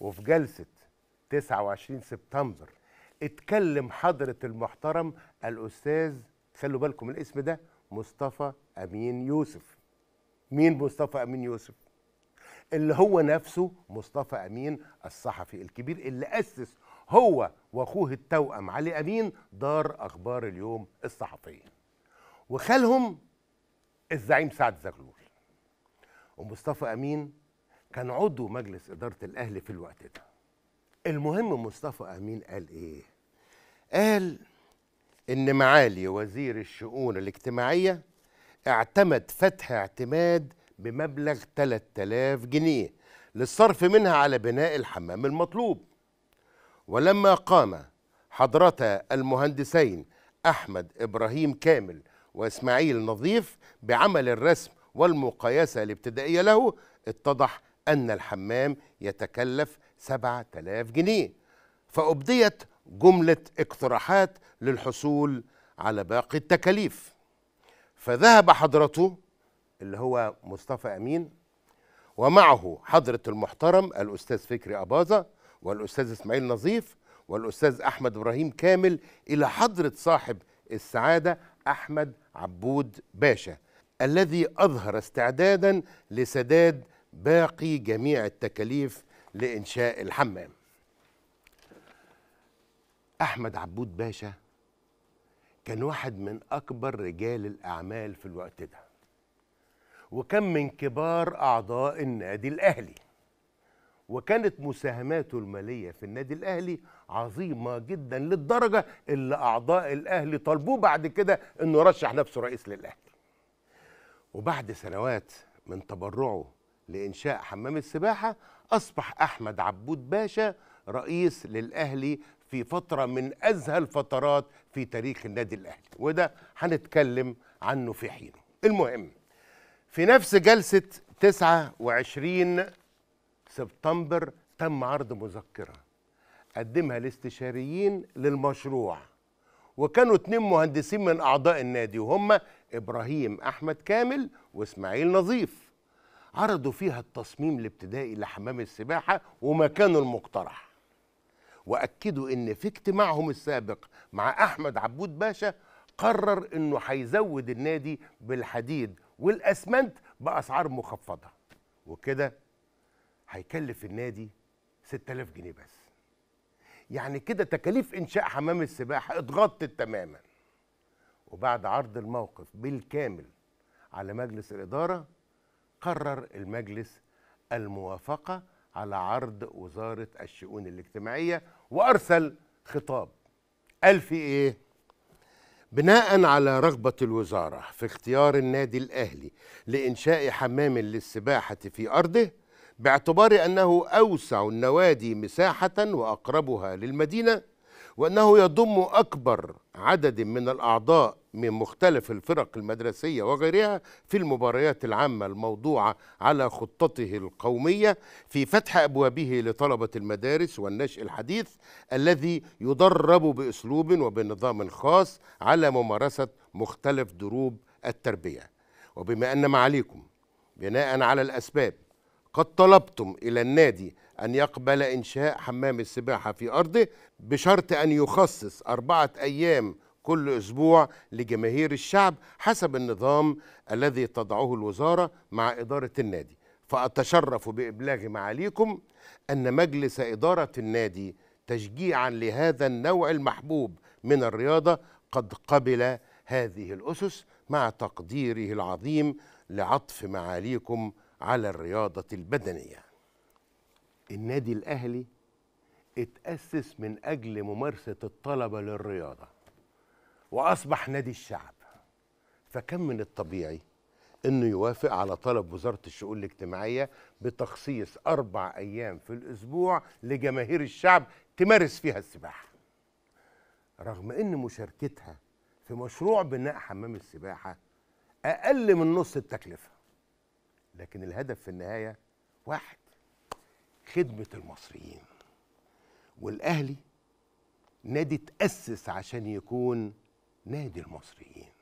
وفي جلسة 29 سبتمبر اتكلم حضرة المحترم الأستاذ خلوا بالكم الاسم ده مصطفى أمين يوسف مين مصطفى أمين يوسف؟ اللي هو نفسه مصطفى أمين الصحفي الكبير اللي أسس هو وأخوه التوأم علي أمين دار أخبار اليوم الصحفية وخالهم الزعيم سعد زغلول ومصطفى أمين كان عضو مجلس إدارة الأهلي في الوقت ده المهم مصطفى أمين قال إيه؟ قال إن معالي وزير الشؤون الاجتماعية اعتمد فتح اعتماد بمبلغ 3000 جنيه للصرف منها على بناء الحمام المطلوب ولما قام حضرتا المهندسين أحمد إبراهيم كامل وإسماعيل نظيف بعمل الرسم والمقايسة الابتدائية له اتضح أن الحمام يتكلف 7000 جنيه فأبديت جملة اقتراحات للحصول على باقي التكاليف فذهب حضرته اللي هو مصطفى أمين ومعه حضرة المحترم الأستاذ فكري أباظة والأستاذ إسماعيل نظيف والأستاذ أحمد إبراهيم كامل إلى حضرة صاحب السعادة أحمد عبود باشا الذي أظهر استعدادا لسداد باقي جميع التكاليف لإنشاء الحمام أحمد عبود باشا كان واحد من أكبر رجال الأعمال في الوقت ده وكان من كبار أعضاء النادي الأهلي وكانت مساهماته المالية في النادي الأهلي عظيمة جدا للدرجة اللي أعضاء الأهلي طلبوه بعد كده أنه رشح نفسه رئيس للأهلي وبعد سنوات من تبرعه لإنشاء حمام السباحة أصبح أحمد عبود باشا رئيس للأهلي في فترة من أزهى الفترات في تاريخ النادي الأهلي وده هنتكلم عنه في حينه المهم في نفس جلسة 29 سبتمبر تم عرض مذكرة قدمها الاستشاريين للمشروع وكانوا اتنين مهندسين من أعضاء النادي وهم إبراهيم أحمد كامل وإسماعيل نظيف عرضوا فيها التصميم الابتدائي لحمام السباحة ومكانه المقترح وأكدوا إن في اجتماعهم السابق مع أحمد عبود باشا قرر إنه هيزود النادي بالحديد والأسمنت بأسعار مخفضة وكده هيكلف النادي 6000 جنيه بس يعني كده تكاليف إنشاء حمام السباحة اتغطت تماما وبعد عرض الموقف بالكامل على مجلس الإدارة قرر المجلس الموافقة على عرض وزارة الشؤون الاجتماعية وأرسل خطاب قال في إيه؟ بناء على رغبة الوزارة في اختيار النادي الأهلي لإنشاء حمام للسباحة في أرضه باعتبار أنه أوسع النوادي مساحة وأقربها للمدينة وأنه يضم أكبر عدد من الأعضاء من مختلف الفرق المدرسية وغيرها في المباريات العامة الموضوعة على خطته القومية في فتح أبوابه لطلبة المدارس والنشء الحديث الذي يدرب بأسلوب وبنظام خاص على ممارسة مختلف دروب التربية وبما أن معاليكم بناء على الأسباب قد طلبتم إلى النادي أن يقبل إنشاء حمام السباحة في أرضه بشرط أن يخصص أربعة أيام كل أسبوع لجماهير الشعب حسب النظام الذي تضعه الوزارة مع إدارة النادي فأتشرف بإبلاغ معاليكم أن مجلس إدارة النادي تشجيعا لهذا النوع المحبوب من الرياضة قد قبل هذه الأسس مع تقديره العظيم لعطف معاليكم على الرياضة البدنية النادي الأهلي اتأسس من أجل ممارسة الطلبة للرياضة وأصبح نادي الشعب فكان من الطبيعي أنه يوافق على طلب وزارة الشؤون الاجتماعية بتخصيص أربع أيام في الأسبوع لجماهير الشعب تمارس فيها السباحة رغم أن مشاركتها في مشروع بناء حمام السباحة أقل من نص التكلفة لكن الهدف في النهايه واحد خدمه المصريين والاهلي نادي تاسس عشان يكون نادي المصريين